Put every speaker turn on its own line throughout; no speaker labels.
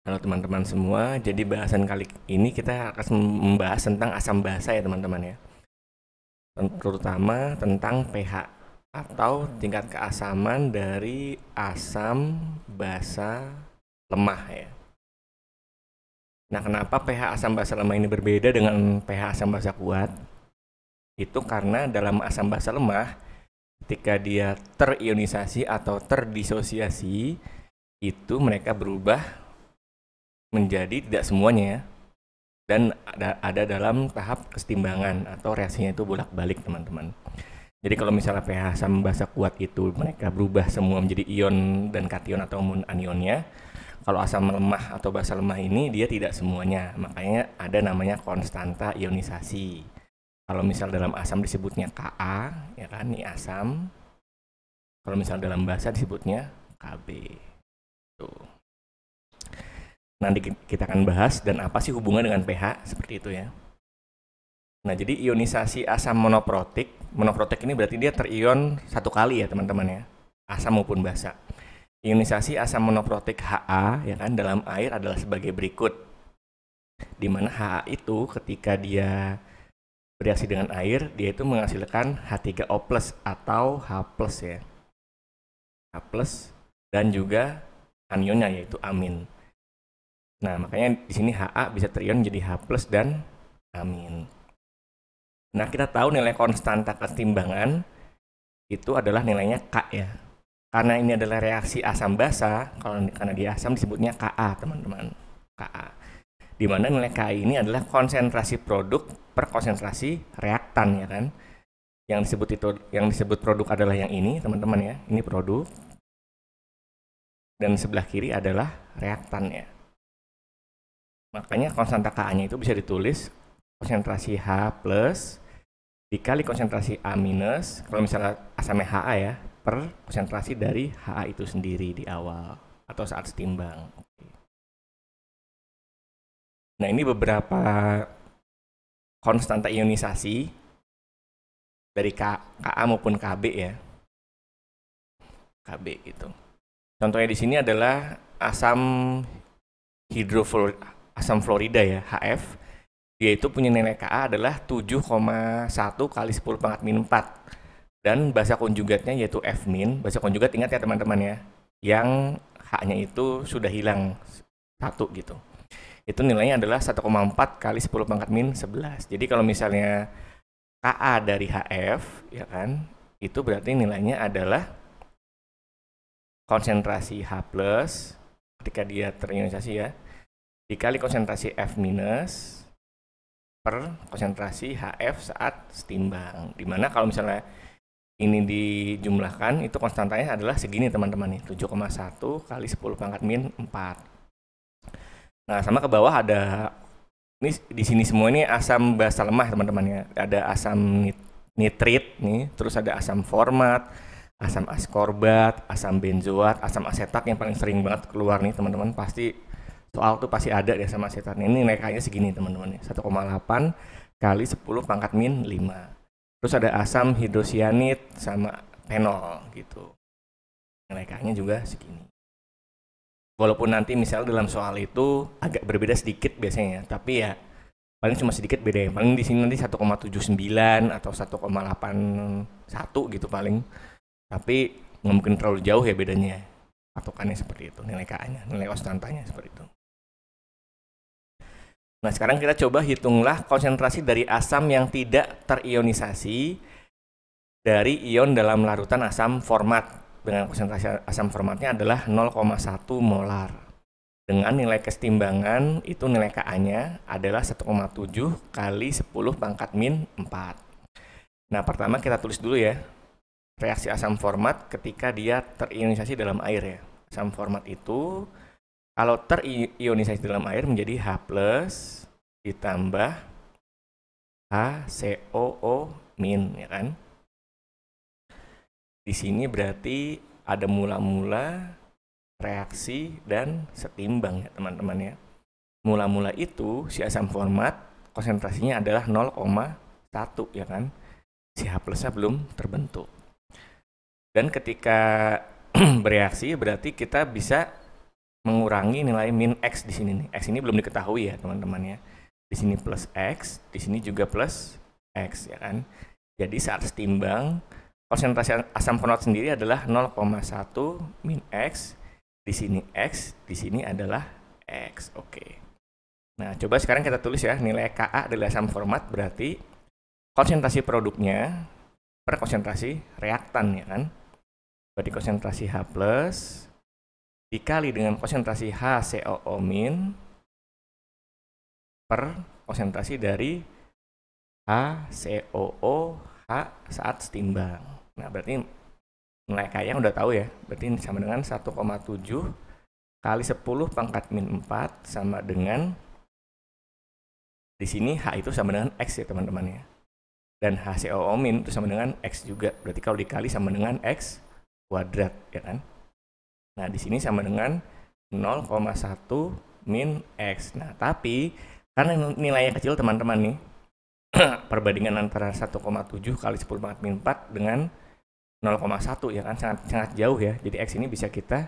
Halo teman-teman semua, jadi bahasan kali ini kita akan membahas tentang asam basa ya teman-teman ya. Terutama tentang pH atau tingkat keasaman dari asam basa lemah ya. Nah, kenapa pH asam basa lemah ini berbeda dengan pH asam basa kuat? Itu karena dalam asam basa lemah ketika dia terionisasi atau terdisosiasi itu mereka berubah menjadi tidak semuanya ya. dan ada ada dalam tahap kesetimbangan atau reaksinya itu bolak-balik teman-teman. Jadi kalau misalnya pH sama basa kuat itu mereka berubah semua menjadi ion dan kation atau anionnya. Kalau asam lemah atau basa lemah ini dia tidak semuanya. Makanya ada namanya konstanta ionisasi. Kalau misal dalam asam disebutnya Ka, ya kan, ini asam. Kalau misal dalam basa disebutnya Kb. Tuh nanti kita akan bahas dan apa sih hubungan dengan pH seperti itu ya. Nah, jadi ionisasi asam monoprotik, monoprotik ini berarti dia terion satu kali ya, teman-teman ya. Asam maupun basa. Ionisasi asam monoprotik HA ya kan dalam air adalah sebagai berikut. Di mana HA itu ketika dia bereaksi dengan air, dia itu menghasilkan H3O+ atau H+ ya. H+ dan juga anionnya yaitu amin. Nah, makanya di sini HA bisa terion jadi H+ plus dan amin. Nah, kita tahu nilai konstanta ketimbangan itu adalah nilainya K ya. Karena ini adalah reaksi asam basa, kalau karena dia asam disebutnya Ka, teman-teman. Ka. Di mana nilai Ka ini adalah konsentrasi produk per konsentrasi reaktan ya kan. Yang disebut itu yang disebut produk adalah yang ini, teman-teman ya. Ini produk. Dan sebelah kiri adalah reaktannya.
Makanya konstanta Ka-nya
itu bisa ditulis konsentrasi H plus dikali konsentrasi A minus, kalau misalnya asamnya HA ya, per konsentrasi dari HA itu sendiri di awal atau saat setimbang.
Nah ini beberapa konstanta ionisasi dari KA maupun KB ya.
KB gitu. Contohnya di sini adalah asam hidrofluor asam Florida ya, HF, yaitu punya nilai KA adalah 7,1 kali 10 pangkat min 4. Dan bahasa konjugatnya yaitu F min, bahasa konjugat ingat ya teman-teman ya, yang h itu sudah hilang satu gitu. Itu nilainya adalah 1,4 kali 10 pangkat min 11. Jadi kalau misalnya KA dari HF, ya kan, itu berarti nilainya adalah konsentrasi H+, plus ketika dia terionisasi ya, dikali konsentrasi F minus per konsentrasi HF saat setimbang. Dimana kalau misalnya ini dijumlahkan, itu konstantanya adalah segini teman-teman nih, 7,1 kali 10 pangkat min 4. Nah, sama ke bawah ada ini di sini semua ini asam basa lemah teman-teman ya. Ada asam nitrit nih, terus ada asam format, asam askorbat, asam benzoat, asam asetat yang paling sering banget keluar nih teman-teman. Pasti soal tuh pasti ada ya sama setan ini naikannya segini teman-teman 1,8 kali 10 pangkat min 5 terus ada asam hidrosianit sama penol gitu naikannya juga segini walaupun nanti misalnya dalam soal itu agak berbeda sedikit biasanya tapi ya paling cuma sedikit beda ya. paling di sini nanti 1,79 atau 1,81 gitu paling tapi nggak mungkin terlalu jauh ya bedanya patokannya seperti itu nilai KA nya nilai konstantanya seperti itu Nah, sekarang kita coba hitunglah konsentrasi dari asam yang tidak terionisasi dari ion dalam larutan asam format dengan konsentrasi asam formatnya adalah 0,1 molar. Dengan nilai kesetimbangan itu nilai Ka-nya adalah 1,7 kali 10 pangkat min 4. Nah, pertama kita tulis dulu ya reaksi asam format ketika dia terionisasi dalam air ya. Asam format itu kalau terionisasi dalam air menjadi H plus ditambah HCOO min, ya kan? Di sini berarti ada mula-mula reaksi dan setimbang ya teman-teman ya. Mula-mula itu si asam format konsentrasinya adalah 0,1 ya kan. Si H plusnya belum terbentuk. Dan ketika bereaksi berarti kita bisa mengurangi nilai min x di sini nih. X ini belum diketahui ya teman-teman ya. Di sini plus x, di sini juga plus x ya kan. Jadi saat setimbang konsentrasi asam fenol sendiri adalah 0,1 min x. Di sini x, di sini adalah x. Oke. Nah, coba sekarang kita tulis ya nilai KA dari asam format berarti konsentrasi produknya per konsentrasi reaktan ya kan. Berarti konsentrasi H+ plus dikali dengan konsentrasi HCOO min per konsentrasi dari HCOOH saat setimbang. Nah, berarti nilai kaya udah tahu ya. Berarti sama dengan 1,7 kali 10 pangkat min 4 sama dengan di sini H itu sama dengan X ya teman-teman ya. Dan HCOO min itu sama dengan X juga. Berarti kalau dikali sama dengan X kuadrat ya kan. Nah, di sini sama dengan 0,1 min X. Nah, tapi karena nilainya kecil teman-teman nih, perbandingan antara 1,7 kali 10 pangkat min 4 dengan 0,1 ya kan sangat sangat
jauh ya. Jadi X ini bisa kita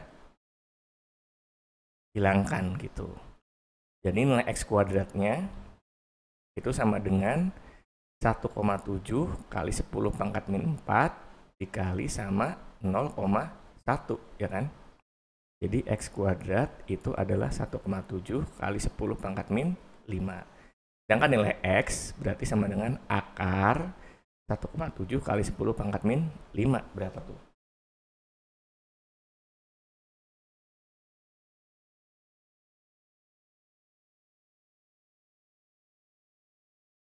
hilangkan gitu. Jadi nilai X kuadratnya itu sama dengan
1,7 kali 10 pangkat min 4 dikali sama 0,1 ya kan. Jadi X kuadrat itu adalah 1,7 kali 10 pangkat min 5. Sedangkan nilai X berarti sama dengan
akar 1,7 kali 10 pangkat min 5. Berapa tuh?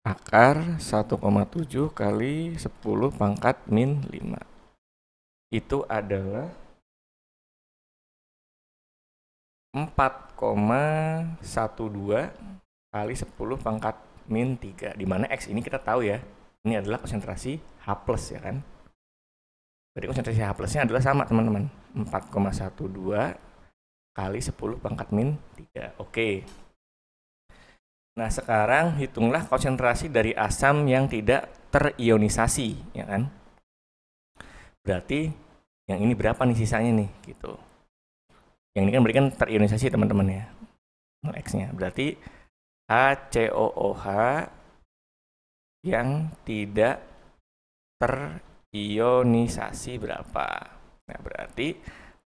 Akar 1,7 kali 10 pangkat min 5. Itu adalah 4,12
kali 10 pangkat min 3 Dimana x ini kita tahu ya ini adalah konsentrasi H plus ya kan jadi konsentrasi H plusnya adalah sama teman-teman 4,12 kali 10 pangkat min 3 oke nah sekarang hitunglah konsentrasi dari asam yang tidak terionisasi ya kan berarti yang ini berapa nih sisanya nih gitu yang ini kan berarti kan terionisasi teman-teman ya X-nya berarti HCOOH yang tidak terionisasi berapa nah berarti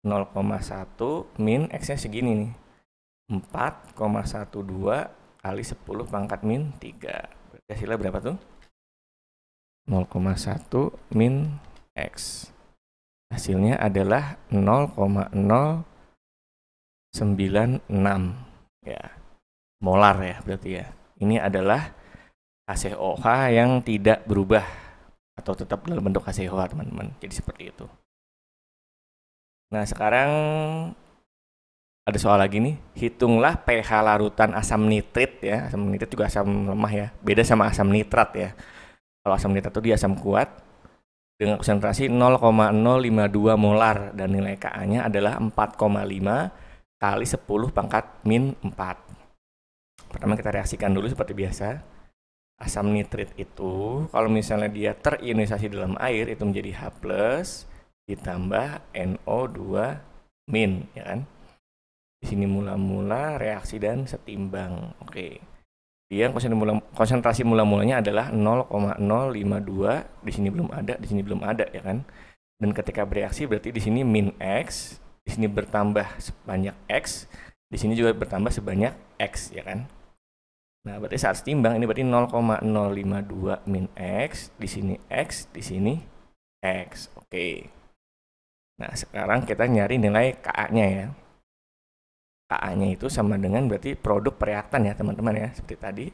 0,1 min X-nya segini nih 4,12 kali 10 pangkat min 3 berarti hasilnya berapa tuh 0,1 min X hasilnya adalah 0,0 96 ya molar ya berarti ya ini adalah HCOH yang tidak berubah atau tetap dalam bentuk HCOH teman-teman jadi seperti itu nah sekarang ada soal lagi nih hitunglah pH larutan asam nitrit ya asam nitrit juga asam lemah ya beda sama asam nitrat ya kalau asam nitrat itu dia asam kuat dengan konsentrasi 0,052 molar dan nilai Ka-nya adalah 4,5 kali 10 pangkat min 4. Pertama kita reaksikan dulu seperti biasa. Asam nitrit itu kalau misalnya dia terionisasi dalam air itu menjadi H+ ditambah NO2 min, ya kan? Di sini mula-mula reaksi dan setimbang. Oke. Dia konsentrasi mula-mulanya adalah 0,052. Di sini belum ada, di sini belum ada, ya kan? Dan ketika bereaksi berarti di sini min X di sini bertambah sebanyak X, di sini juga bertambah sebanyak X, ya kan? Nah, berarti saat setimbang ini berarti 0,052 min X, di sini X, di sini X, oke. Nah, sekarang kita nyari nilai KA-nya ya. KA-nya itu sama dengan berarti produk pereaktan ya, teman-teman ya, seperti tadi.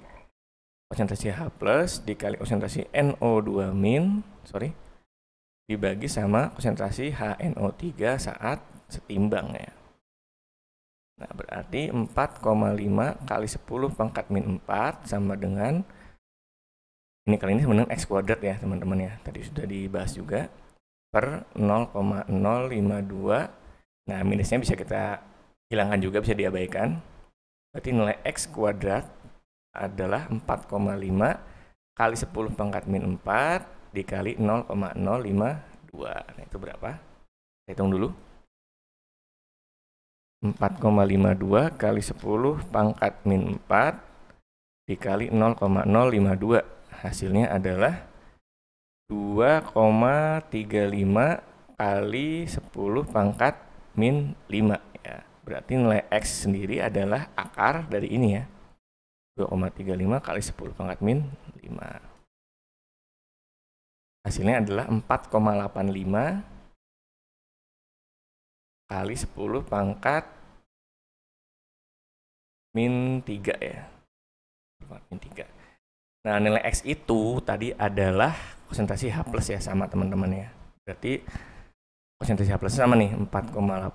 Konsentrasi H+, plus dikali konsentrasi NO2- min, sorry, dibagi sama konsentrasi HNO3 saat setimbang ya. Nah, berarti 4,5 kali 10 pangkat min 4 sama dengan ini kali ini sebenarnya x kuadrat ya teman-teman ya. Tadi sudah dibahas juga per 0,052. Nah, minusnya bisa kita hilangkan juga bisa diabaikan. Berarti nilai x kuadrat adalah 4,5 kali 10 pangkat min 4 dikali 0,052. Nah, itu berapa? Kita hitung dulu. 4,52 kali 10 pangkat min 4 dikali 0,052. Hasilnya adalah 2,35 kali 10 pangkat min 5 ya. Berarti nilai X sendiri adalah akar
dari ini ya. 2,35 kali 10 pangkat min 5. Hasilnya adalah 4,85 kali 10 pangkat min 3 ya. Min 3. Nah, nilai X itu tadi
adalah konsentrasi H plus ya sama teman-teman ya. Berarti konsentrasi H plus sama nih 4,85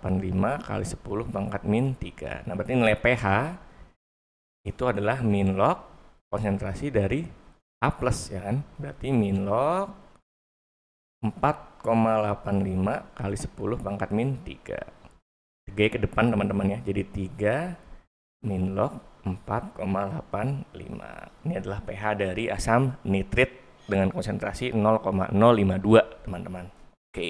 kali 10 pangkat min 3. Nah, berarti nilai pH itu adalah min log konsentrasi dari H plus ya kan. Berarti min log 4,85 kali 10 pangkat min 3. 3 ke depan teman-teman ya. Jadi 3 min log 4,85. Ini adalah pH dari asam nitrit dengan konsentrasi 0,052 teman-teman. Oke.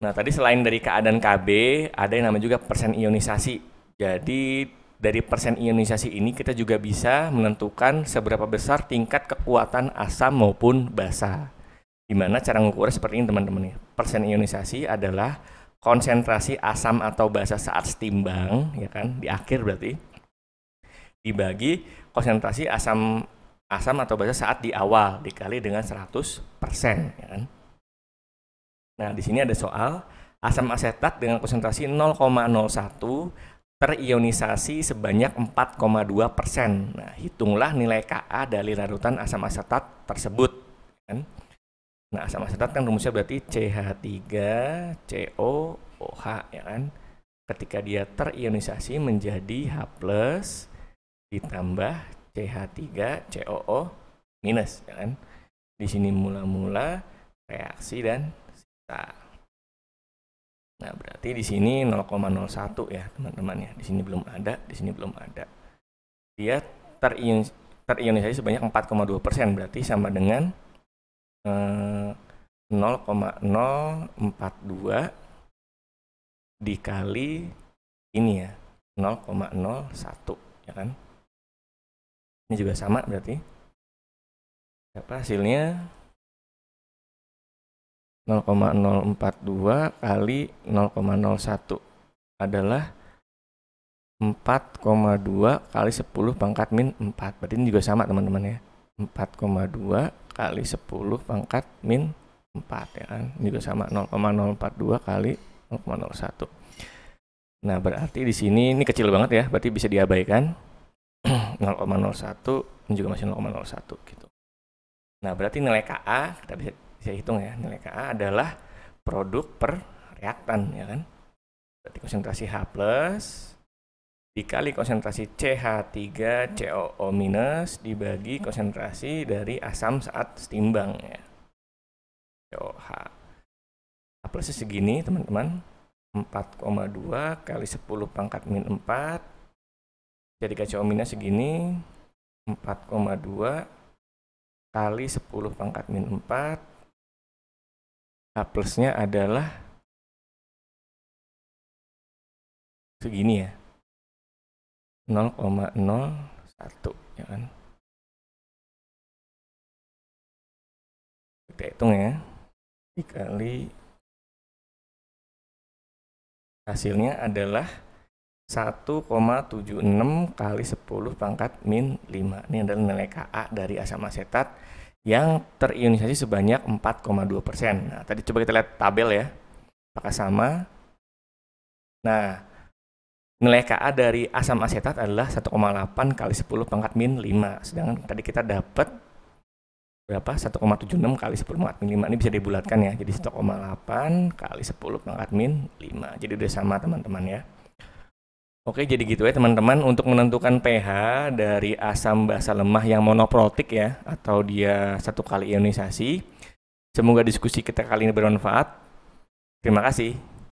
Nah tadi selain dari keadaan Kb ada yang namanya juga persen ionisasi. Jadi dari persen ionisasi ini kita juga bisa menentukan seberapa besar tingkat kekuatan asam maupun basa. Gimana cara mengukurnya seperti ini teman-teman ya. Persen ionisasi adalah konsentrasi asam atau basa saat setimbang, ya kan, di akhir berarti dibagi konsentrasi asam asam atau basa saat di awal dikali dengan 100%, ya kan. Nah, di sini ada soal asam asetat dengan konsentrasi 0,01 terionisasi sebanyak 4,2 persen. Nah, hitunglah nilai Ka dari larutan asam asetat tersebut. Kan? Nah, asam asetat kan rumusnya berarti CH3COOH, ya kan? Ketika dia terionisasi menjadi H+, ditambah CH3COO minus, ya kan? Di sini mula-mula reaksi dan sisa. Nah, berarti di sini 0,01 ya, teman-teman ya. Di sini belum ada, di sini belum ada. Dia terion terionisasi sebanyak 4,2%, berarti sama dengan eh, 0,042 dikali
ini ya, 0,01 ya kan. Ini juga sama berarti. Apa hasilnya? 0,042 kali 0,01 adalah
4,2 kali 10 pangkat min 4. Berarti ini juga sama teman-teman ya. 4,2 kali 10 pangkat min 4 ya kan. Ini juga sama 0,042 kali 0,01. Nah, berarti di sini ini kecil banget ya, berarti bisa diabaikan. 0,01 ini juga masih 0,01 gitu. Nah, berarti nilai KA kita bisa saya hitung ya nilai Ka adalah produk per reaktan ya kan berarti konsentrasi H plus dikali konsentrasi CH3COO minus dibagi konsentrasi dari asam saat setimbang ya COH H plus segini teman-teman 4,2 kali 10 pangkat min 4 jadi 3 minus segini
4,2 kali 10 pangkat min 4 A plusnya adalah segini ya 0,01 ya kan kita hitung ya dikali hasilnya adalah
1,76 kali 10 pangkat min 5 ini adalah nilai KA dari asam asetat yang terionisasi sebanyak 4,2 persen. Nah, tadi coba kita lihat tabel ya, apakah sama? Nah, nilai Ka dari asam asetat adalah 1,8 kali 10 pangkat min 5. Sedangkan tadi kita dapat berapa? 1,76 kali 10 pangkat min 5. Ini bisa dibulatkan ya. Jadi 1,8 kali 10 pangkat min 5. Jadi udah sama teman-teman ya. Oke, jadi gitu ya teman-teman untuk menentukan pH dari asam basa lemah yang monoprotik ya atau dia satu kali ionisasi. Semoga diskusi kita kali ini bermanfaat. Terima kasih.